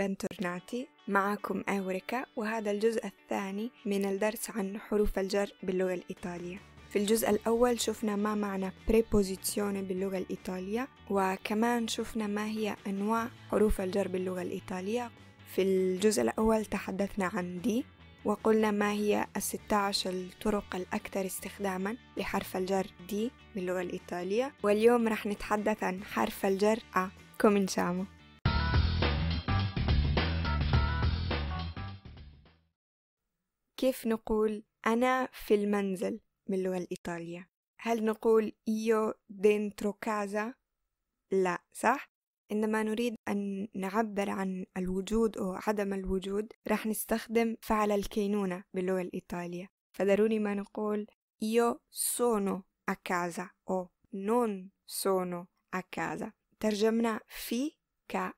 بنتورناتي معكم أوريكا وهذا الجزء الثاني من الدرس عن حروف الجر باللغة الإيطالية في الجزء الأول شفنا ما معنى preposizione باللغة الإيطالية وكمان شفنا ما هي أنواع حروف الجر باللغة الإيطالية في الجزء الأول تحدثنا عن دي وقلنا ما هي الستة عشر الطرق الأكثر استخداما لحرف الجر دي باللغة الإيطالية واليوم رح نتحدث عن حرف الجر أ كومينشامو كيف نقول أنا في المنزل من اللغة الإيطالية هل نقول io dentro casa؟ لا صح؟ عندما نريد أن نعبر عن الوجود أو عدم الوجود راح نستخدم فعل الكينونة باللغة الإيطالية فضروري ما نقول io sono a casa أو non sono a casa ترجمنا في كأ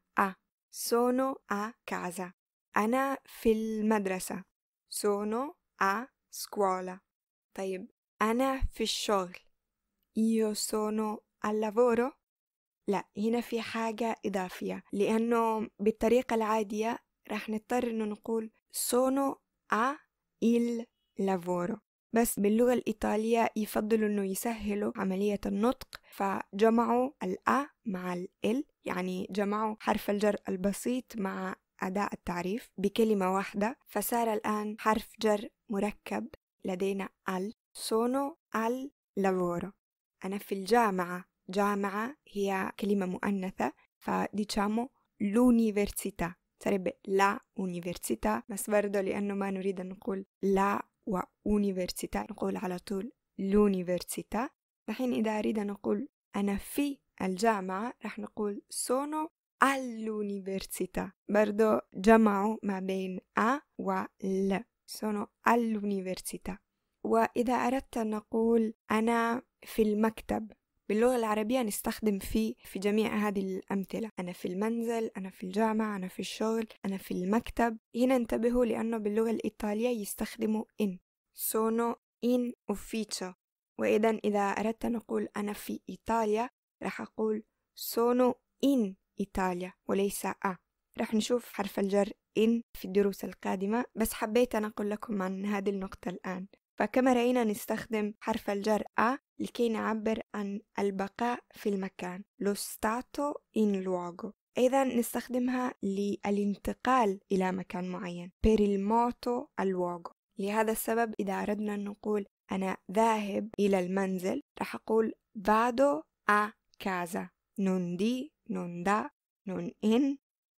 sono a casa أنا في المدرسة sono a scuola طيب أنا في الشغل io sono al lavoro لا هنا في حاجة إضافية لأنه بالطريقة العادية راح نضطر إنه نقول sono a il lavoro بس باللغة الإيطالية يفضلوا إنه يسهلوا عملية النطق فجمعوا الأ مع ال يعني جمعوا حرف الجر البسيط مع أداء التعريف بكلمة واحدة فصار الآن حرف جر مركب لدينا ال sono al lavoro أنا في الجامعة جامعة هي كلمة مؤنثة فديتشامو l'università sarebbe لا università بس برضه لأنه ما نريد أن نقول لا وuniversità نقول على طول l'università الحين إذا أريد أن نقول أنا في الجامعة راح نقول sono all'università برضو جمعوا ما بين أ و ل sono all'università وإذا أردت أن نقول أنا في المكتب باللغة العربية نستخدم في في جميع هذه الأمثلة أنا في المنزل أنا في الجامعة أنا في الشغل أنا في المكتب هنا انتبهوا لأنه باللغة الإيطالية يستخدموا إن sono in ufficio وإذا إذا أردت أن أقول أنا في إيطاليا راح أقول sono in إيطاليا وليس أ رح نشوف حرف الجر إن في الدروس القادمة بس حبيت أن أقول لكم عن هذه النقطة الآن فكما رأينا نستخدم حرف الجر أ لكي نعبر عن البقاء في المكان لو ستاتو إن لوغو أيضا نستخدمها للانتقال إلى مكان معين بير الموتو moto لهذا السبب إذا أردنا أن نقول أنا ذاهب إلى المنزل راح أقول vado a casa non di نون دا نون إن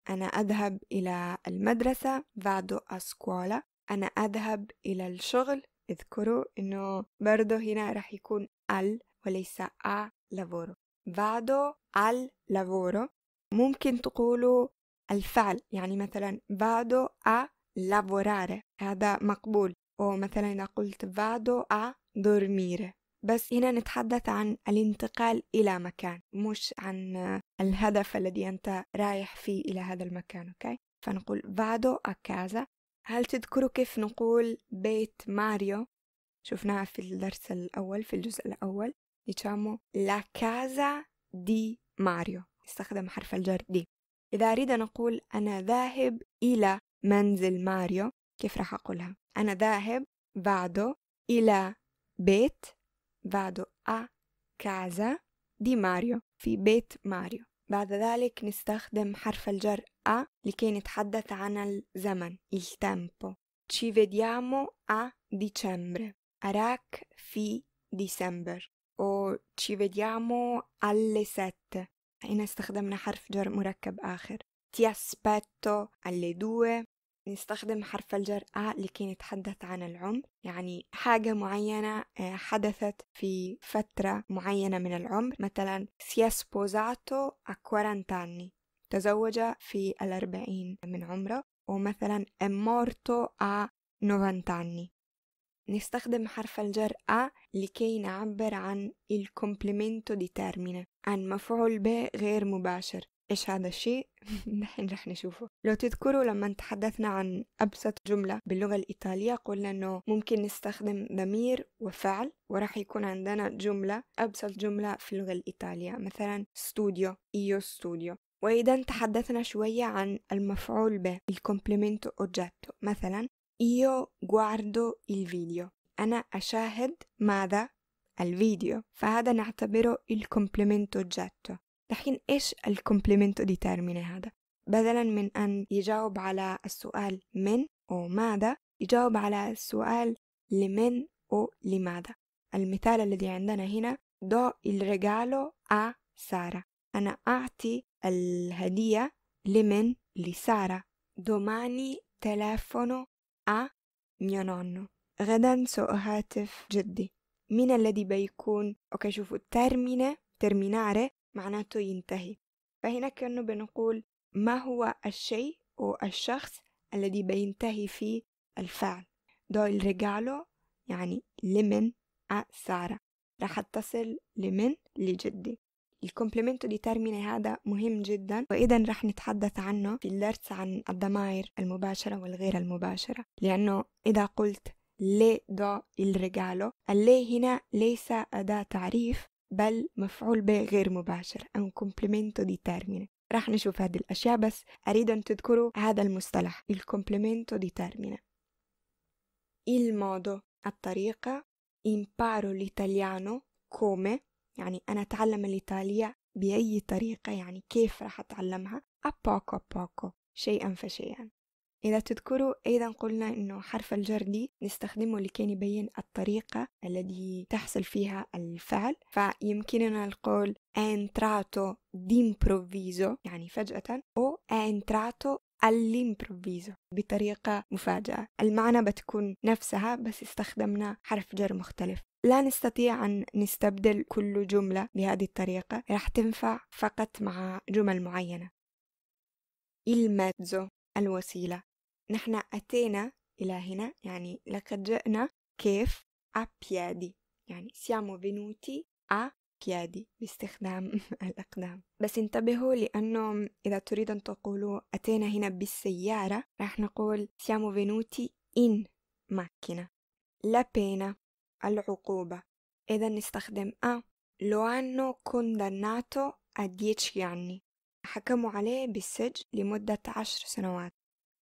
أنا أذهب إلى المدرسة vado أسكولا أنا أذهب إلى الشغل اذكروا إنه برضه هنا راح يكون أل وليس a lavoro vado أل lavoro ممكن تقولوا الفعل يعني مثلا vado أ lavorare هذا مقبول ومثلا إذا قلت vado أ دورميري بس هنا نتحدث عن الانتقال إلى مكان مش عن الهدف الذي أنت رايح فيه إلى هذا المكان أوكي فنقول بعده أكازا هل تذكروا كيف نقول بيت ماريو شفناها في الدرس الأول في الجزء الأول يتسموا لا كازا دي ماريو استخدم حرف الجر دي إذا أريد أن أقول أنا ذاهب إلى منزل ماريو كيف راح أقولها أنا ذاهب بعده إلى بيت vado a casa دي ماريو في بيت ماريو بعد ذلك نستخدم حرف الجر a لكي نتحدث عن الزمن il tempo ci vediamo a dicembre أراك في ديسمبر o ci vediamo alle sette هنا استخدمنا حرف جر مركب آخر ti aspetto alle due نستخدم حرف أ آه لكي نتحدث عن العمر يعني حاجة معينة آه، حدثت في فترة معينة من العمر مثلا si è أكوارانتاني تزوج في الأربعين من عمره ومثلا امورتو أ نوفانتاني نستخدم حرف أ آه لكي نعبر عن il دي di عن مفعول ب غير مباشر إيش هذا الشيء؟ نحن رح نشوفه لو تذكروا لما تحدثنا عن أبسط جملة باللغة الإيطالية قلنا أنه ممكن نستخدم ضمير وفعل وراح يكون عندنا جملة أبسط جملة في اللغة الإيطالية مثلا ستوديو إيو ستوديو وإذا تحدثنا شوية عن المفعول به الكومبلمنت أوجاتو مثلا إيو guardo الفيديو أنا أشاهد ماذا؟ الفيديو فهذا نعتبره الكومبلمنت أوجاتو لكن إيش دي ديترميني هذا بدلا من أن يجاوب على السؤال من أو ماذا يجاوب على السؤال لمن أو لماذا المثال الذي عندنا هنا دو الرجالو أ سارة أنا أعطي الهدية لمن لسارة دوماني تلفونو أ ميونونو غدا سأهاتف جدي مين الذي بيكون اوكي شوفوا termine terminare معناته ينتهي فهنا كأنه بنقول ما هو الشيء أو الشخص الذي بينتهي فيه الفعل دويل الرجالو يعني لمن سارة راح أتصل لمن لجدي الكومبلمنتو ترميني هذا مهم جدا وإذا رح نتحدث عنه في الدرس عن الضمائر المباشرة والغير المباشرة لأنه إذا قلت لي دو الرجالو اللي هنا ليس أداة تعريف بل مفعول به غير مباشر أو كومبلمنتو دي تيرميني راح نشوف هذه الأشياء بس أريد أن تذكروا هذا المصطلح الكومبلمنتو دي تيرميني il modo الطريقة imparo l'italiano come يعني أنا أتعلم الإيطالية بأي طريقة يعني كيف راح أتعلمها a poco a poco شيئا فشيئا إذا تذكروا أيضا قلنا أنه حرف الجر دي نستخدمه لكي نبين الطريقة التي تحصل فيها الفعل فيمكننا القول أنتراتو entrato d'improvviso يعني فجأة أو أنتراتو entrato all'improvviso بطريقة مفاجئة المعنى بتكون نفسها بس استخدمنا حرف جر مختلف لا نستطيع أن نستبدل كل جملة بهذه الطريقة راح تنفع فقط مع جمل معينة il mezzo الوسيلة نحن أتينا إلى هنا يعني لقد جئنا كيف a piedi يعني siamo venuti a piedi باستخدام الأقدام بس انتبهوا لأنه إذا تريد أن تقولوا أتينا هنا بالسيارة راح نقول siamo venuti in macchina la pena العقوبة إذا نستخدم a lo hanno condannato a 10 anni حكموا عليه بالسجن لمدة عشر سنوات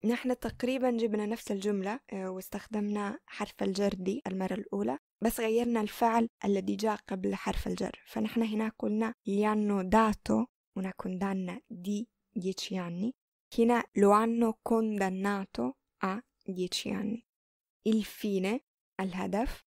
نحن تقريبا جبنا نفس الجملة آه، واستخدمنا حرف الجر دي المرة الأولى بس غيرنا الفعل الذي جاء قبل حرف الجر فنحن هنا قلنا gli داتو dato una دي di يعني. هنا lo hanno condannato a 10 anni الهدف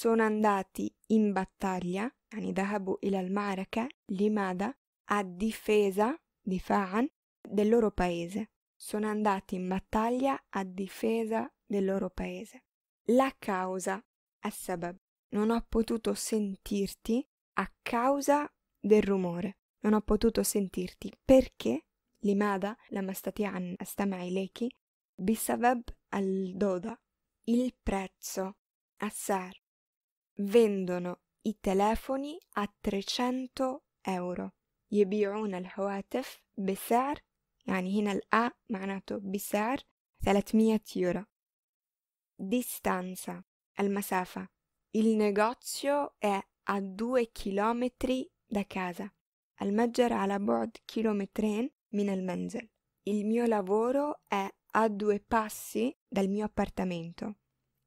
sono andati in battaglia يعني ذهبوا إلى المعركة لماذا؟ a difesa دفاعا del loro paese sono andati in battaglia a difesa del loro paese. La causa, Assabab, non ho potuto sentirti a causa del rumore. Non ho potuto sentirti perché l'imada, la mastatian, astamai leki, bisabab al-doda, il prezzo, assar. Vendono i telefoni a 300 euro. al الهواتف بسعر يعني هنا الأ معناته بسعر 300 يورو distanza المسافة il negozio è a due chilometri da casa المتجر على بعد كيلومترين من المنزل il mio lavoro è a due passi dal mio appartamento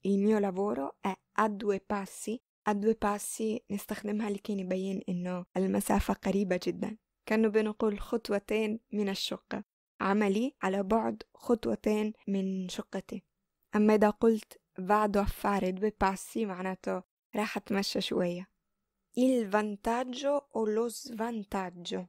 il mio lavoro è a due passi a due passi نستخدمها لكي نبين انه المسافة قريبة جدا كانوا بنقول خطوتين من الشقة عملي على بعد خطوتين من شقتي أما إذا قلت بعد فارد بباسي معناته راح أتمشى شوية il vantaggio o lo svantaggio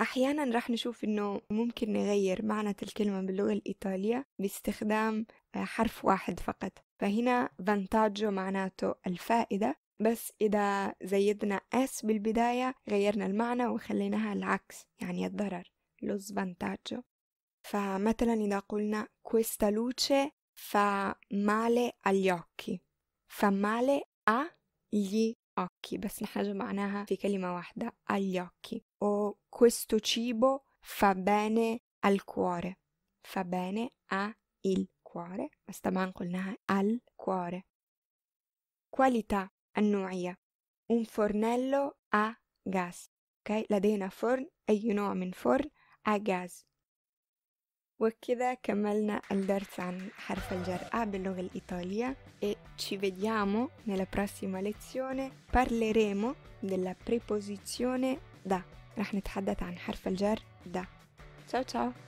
أحيانا راح نشوف إنه ممكن نغير معنى الكلمة باللغة الإيطالية باستخدام حرف واحد فقط فهنا vantaggio معناته الفائدة بس إذا زيدنا S بالبداية غيرنا المعنى وخليناها العكس يعني الضرر lo svantaggio فمثلا إذا قلنا questa luce fa male agli occhi fa male agli occhi بس نحن جمعناها في كلمة واحدة agli occhi o questo cibo fa bene al cuore fa bene a il cuore بس طبعا قلناها al cuore qualità النوعية un fornello a gas okay? لدينا فرن أي نوع من فرن a gas وكذا كملنا الدرس عن حرف الجر A باللغة الإيطالية e ci vediamo nella prossima lezione parleremo della preposizione da راح نتحدث عن حرف الجر da ciao ciao